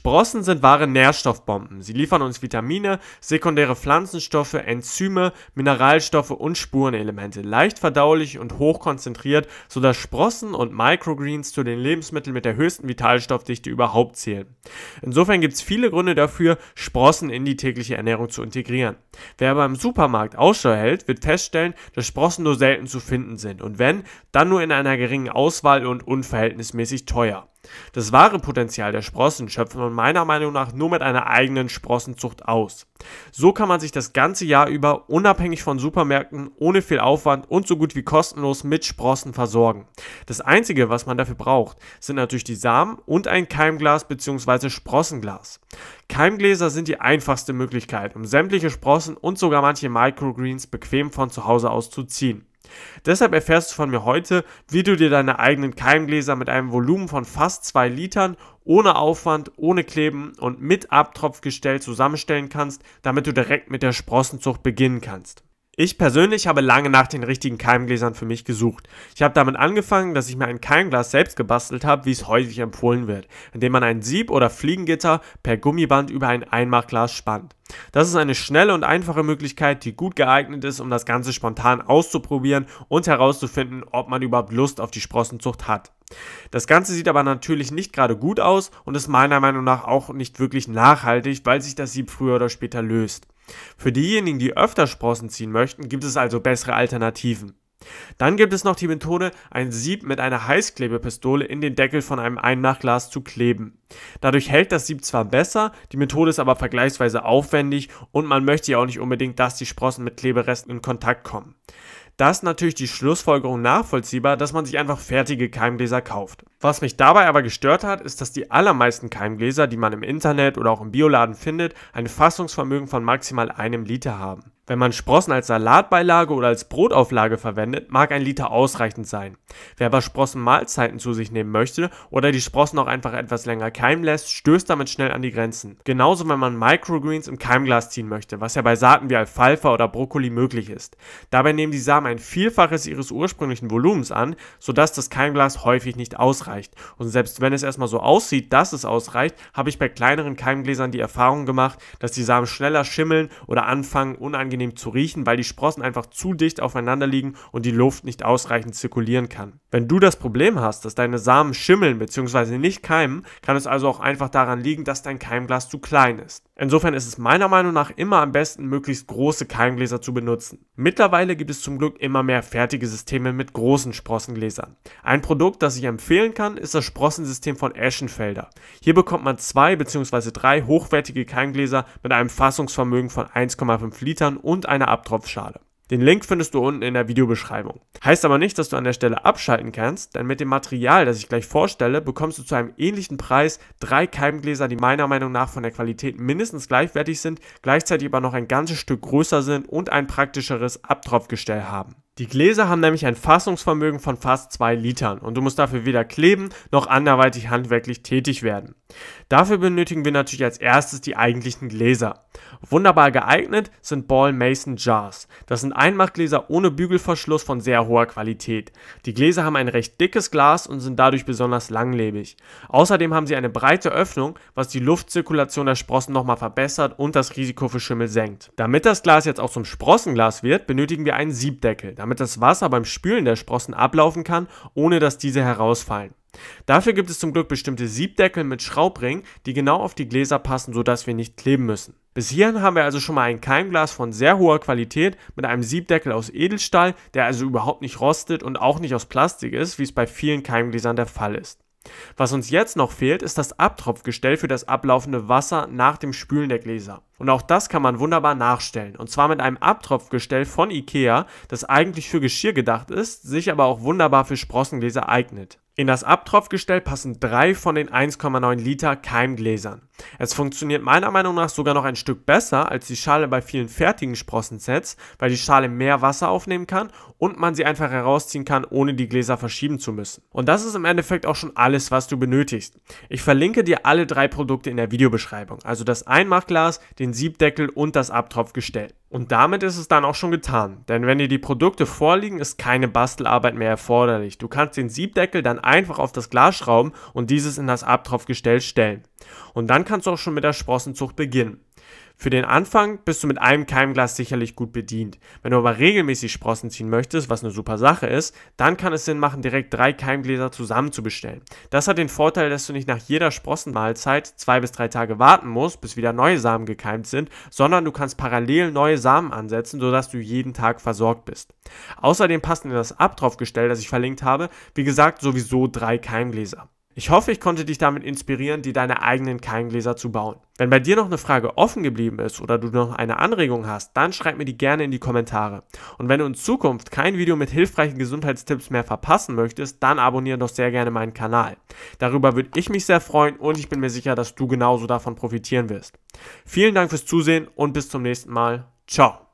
Sprossen sind wahre Nährstoffbomben. Sie liefern uns Vitamine, sekundäre Pflanzenstoffe, Enzyme, Mineralstoffe und Spurenelemente, leicht verdaulich und hochkonzentriert, sodass Sprossen und Microgreens zu den Lebensmitteln mit der höchsten Vitalstoffdichte überhaupt zählen. Insofern gibt es viele Gründe dafür, Sprossen in die tägliche Ernährung zu integrieren. Wer beim Supermarkt Ausschau hält, wird feststellen, dass Sprossen nur selten zu finden sind und wenn, dann nur in einer geringen Auswahl und unverhältnismäßig teuer. Das wahre Potenzial der Sprossen schöpft man meiner Meinung nach nur mit einer eigenen Sprossenzucht aus. So kann man sich das ganze Jahr über unabhängig von Supermärkten, ohne viel Aufwand und so gut wie kostenlos mit Sprossen versorgen. Das einzige, was man dafür braucht, sind natürlich die Samen und ein Keimglas bzw. Sprossenglas. Keimgläser sind die einfachste Möglichkeit, um sämtliche Sprossen und sogar manche Microgreens bequem von zu Hause aus zu ziehen. Deshalb erfährst du von mir heute, wie du dir deine eigenen Keimgläser mit einem Volumen von fast 2 Litern ohne Aufwand, ohne Kleben und mit Abtropfgestell zusammenstellen kannst, damit du direkt mit der Sprossenzucht beginnen kannst. Ich persönlich habe lange nach den richtigen Keimgläsern für mich gesucht. Ich habe damit angefangen, dass ich mir ein Keimglas selbst gebastelt habe, wie es häufig empfohlen wird, indem man ein Sieb oder Fliegengitter per Gummiband über ein Einmachglas spannt. Das ist eine schnelle und einfache Möglichkeit, die gut geeignet ist, um das Ganze spontan auszuprobieren und herauszufinden, ob man überhaupt Lust auf die Sprossenzucht hat. Das Ganze sieht aber natürlich nicht gerade gut aus und ist meiner Meinung nach auch nicht wirklich nachhaltig, weil sich das Sieb früher oder später löst. Für diejenigen, die öfter Sprossen ziehen möchten, gibt es also bessere Alternativen. Dann gibt es noch die Methode, ein Sieb mit einer Heißklebepistole in den Deckel von einem Einmachglas zu kleben. Dadurch hält das Sieb zwar besser, die Methode ist aber vergleichsweise aufwendig und man möchte ja auch nicht unbedingt, dass die Sprossen mit Kleberesten in Kontakt kommen. Da ist natürlich die Schlussfolgerung nachvollziehbar, dass man sich einfach fertige Keimgläser kauft. Was mich dabei aber gestört hat, ist, dass die allermeisten Keimgläser, die man im Internet oder auch im Bioladen findet, ein Fassungsvermögen von maximal einem Liter haben. Wenn man Sprossen als Salatbeilage oder als Brotauflage verwendet, mag ein Liter ausreichend sein. Wer aber Sprossen Mahlzeiten zu sich nehmen möchte oder die Sprossen auch einfach etwas länger keimen lässt, stößt damit schnell an die Grenzen. Genauso wenn man Microgreens im Keimglas ziehen möchte, was ja bei Saaten wie Alfalfa oder Brokkoli möglich ist. Dabei nehmen die Samen ein Vielfaches ihres ursprünglichen Volumens an, sodass das Keimglas häufig nicht ausreicht. Und selbst wenn es erstmal so aussieht, dass es ausreicht, habe ich bei kleineren Keimgläsern die Erfahrung gemacht, dass die Samen schneller schimmeln oder anfangen, unangenehm unangenehm zu riechen, weil die Sprossen einfach zu dicht aufeinander liegen und die Luft nicht ausreichend zirkulieren kann. Wenn du das Problem hast, dass deine Samen schimmeln bzw. nicht keimen, kann es also auch einfach daran liegen, dass dein Keimglas zu klein ist. Insofern ist es meiner Meinung nach immer am besten, möglichst große Keimgläser zu benutzen. Mittlerweile gibt es zum Glück immer mehr fertige Systeme mit großen Sprossengläsern. Ein Produkt, das ich empfehlen kann, ist das Sprossensystem von Eschenfelder. Hier bekommt man zwei bzw. drei hochwertige Keimgläser mit einem Fassungsvermögen von 1,5 Litern und einer Abtropfschale. Den Link findest du unten in der Videobeschreibung. Heißt aber nicht, dass du an der Stelle abschalten kannst, denn mit dem Material, das ich gleich vorstelle, bekommst du zu einem ähnlichen Preis drei Keimgläser, die meiner Meinung nach von der Qualität mindestens gleichwertig sind, gleichzeitig aber noch ein ganzes Stück größer sind und ein praktischeres Abtropfgestell haben. Die Gläser haben nämlich ein Fassungsvermögen von fast 2 Litern und du musst dafür weder kleben noch anderweitig handwerklich tätig werden. Dafür benötigen wir natürlich als erstes die eigentlichen Gläser. Wunderbar geeignet sind Ball Mason Jars. Das sind Einmachgläser ohne Bügelverschluss von sehr hoher Qualität. Die Gläser haben ein recht dickes Glas und sind dadurch besonders langlebig. Außerdem haben sie eine breite Öffnung, was die Luftzirkulation der Sprossen nochmal verbessert und das Risiko für Schimmel senkt. Damit das Glas jetzt auch zum Sprossenglas wird, benötigen wir einen Siebdeckel, damit das Wasser beim Spülen der Sprossen ablaufen kann, ohne dass diese herausfallen. Dafür gibt es zum Glück bestimmte Siebdeckel mit Schraubringen, die genau auf die Gläser passen, sodass wir nicht kleben müssen. Bis hierhin haben wir also schon mal ein Keimglas von sehr hoher Qualität mit einem Siebdeckel aus Edelstahl, der also überhaupt nicht rostet und auch nicht aus Plastik ist, wie es bei vielen Keimgläsern der Fall ist. Was uns jetzt noch fehlt, ist das Abtropfgestell für das ablaufende Wasser nach dem Spülen der Gläser. Und auch das kann man wunderbar nachstellen. Und zwar mit einem Abtropfgestell von Ikea, das eigentlich für Geschirr gedacht ist, sich aber auch wunderbar für Sprossengläser eignet. In das Abtropfgestell passen drei von den 1,9 Liter Keimgläsern. Es funktioniert meiner Meinung nach sogar noch ein Stück besser als die Schale bei vielen fertigen Sprossensets, weil die Schale mehr Wasser aufnehmen kann und man sie einfach herausziehen kann, ohne die Gläser verschieben zu müssen. Und das ist im Endeffekt auch schon alles, was du benötigst. Ich verlinke dir alle drei Produkte in der Videobeschreibung, also das Einmachglas, den Siebdeckel und das Abtropfgestell. Und damit ist es dann auch schon getan, denn wenn dir die Produkte vorliegen, ist keine Bastelarbeit mehr erforderlich. Du kannst den Siebdeckel dann einfach auf das Glas schrauben und dieses in das Abtropfgestell stellen. Und dann kannst du auch schon mit der Sprossenzucht beginnen. Für den Anfang bist du mit einem Keimglas sicherlich gut bedient. Wenn du aber regelmäßig Sprossen ziehen möchtest, was eine super Sache ist, dann kann es Sinn machen, direkt drei Keimgläser zusammen zu bestellen. Das hat den Vorteil, dass du nicht nach jeder Sprossenmahlzeit zwei bis drei Tage warten musst, bis wieder neue Samen gekeimt sind, sondern du kannst parallel neue Samen ansetzen, sodass du jeden Tag versorgt bist. Außerdem passen in das Abtropfgestell, das ich verlinkt habe, wie gesagt, sowieso drei Keimgläser. Ich hoffe, ich konnte dich damit inspirieren, dir deine eigenen Keimgläser zu bauen. Wenn bei dir noch eine Frage offen geblieben ist oder du noch eine Anregung hast, dann schreib mir die gerne in die Kommentare. Und wenn du in Zukunft kein Video mit hilfreichen Gesundheitstipps mehr verpassen möchtest, dann abonniere doch sehr gerne meinen Kanal. Darüber würde ich mich sehr freuen und ich bin mir sicher, dass du genauso davon profitieren wirst. Vielen Dank fürs Zusehen und bis zum nächsten Mal. Ciao.